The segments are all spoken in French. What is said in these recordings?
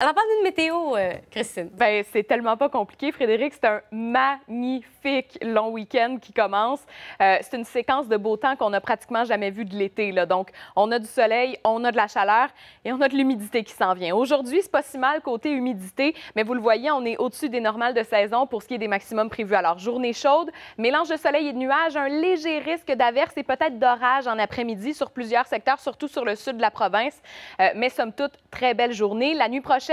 La de météo, euh, Christine. Ben c'est tellement pas compliqué, Frédéric. C'est un magnifique long week-end qui commence. Euh, c'est une séquence de beau temps qu'on n'a pratiquement jamais vu de l'été. là. Donc, on a du soleil, on a de la chaleur et on a de l'humidité qui s'en vient. Aujourd'hui, c'est pas si mal côté humidité, mais vous le voyez, on est au-dessus des normales de saison pour ce qui est des maximums prévus. Alors, journée chaude, mélange de soleil et de nuages, un léger risque d'averse et peut-être d'orage en après-midi sur plusieurs secteurs, surtout sur le sud de la province. Euh, mais somme toute, très belle journée. La nuit prochaine,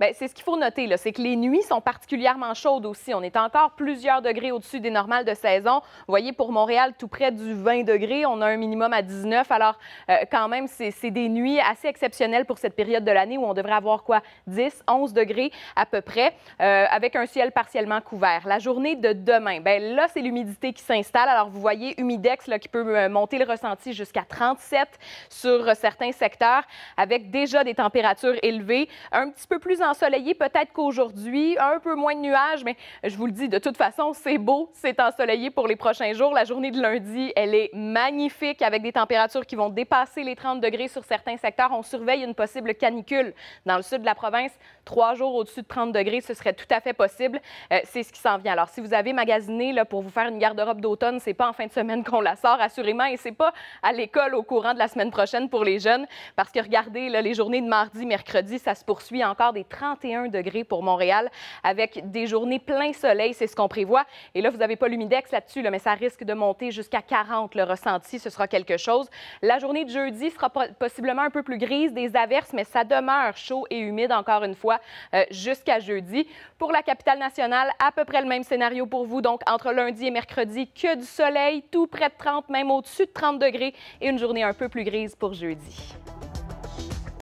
ben, c'est ce qu'il faut noter, c'est que les nuits sont particulièrement chaudes aussi. On est encore plusieurs degrés au-dessus des normales de saison. Vous voyez, pour Montréal, tout près du 20 degrés, on a un minimum à 19. Alors, euh, quand même, c'est des nuits assez exceptionnelles pour cette période de l'année où on devrait avoir quoi? 10, 11 degrés à peu près, euh, avec un ciel partiellement couvert. La journée de demain, bien là, c'est l'humidité qui s'installe. Alors, vous voyez, humidex là, qui peut euh, monter le ressenti jusqu'à 37 sur certains secteurs, avec déjà des températures élevées. Un petit peu plus ensoleillé peut-être qu'aujourd'hui, un peu moins de nuages, mais je vous le dis, de toute façon, c'est beau, c'est ensoleillé pour les prochains jours. La journée de lundi, elle est magnifique avec des températures qui vont dépasser les 30 degrés sur certains secteurs. On surveille une possible canicule dans le sud de la province. Trois jours au-dessus de 30 degrés, ce serait tout à fait possible. Euh, c'est ce qui s'en vient. Alors, si vous avez magasiné là, pour vous faire une garde-robe d'automne, c'est pas en fin de semaine qu'on la sort, assurément, et c'est pas à l'école au courant de la semaine prochaine pour les jeunes, parce que regardez, les journées de mardi, mercredi, ça se poursuit encore des 31 degrés pour Montréal avec des journées plein soleil, c'est ce qu'on prévoit. Et là, vous n'avez pas l'humidex là-dessus, mais ça risque de monter jusqu'à 40 le ressenti, ce sera quelque chose. La journée de jeudi sera possiblement un peu plus grise, des averses, mais ça demeure chaud et humide encore une fois euh, jusqu'à jeudi. Pour la capitale nationale, à peu près le même scénario pour vous, donc entre lundi et mercredi, que du soleil, tout près de 30, même au-dessus de 30 degrés et une journée un peu plus grise pour jeudi.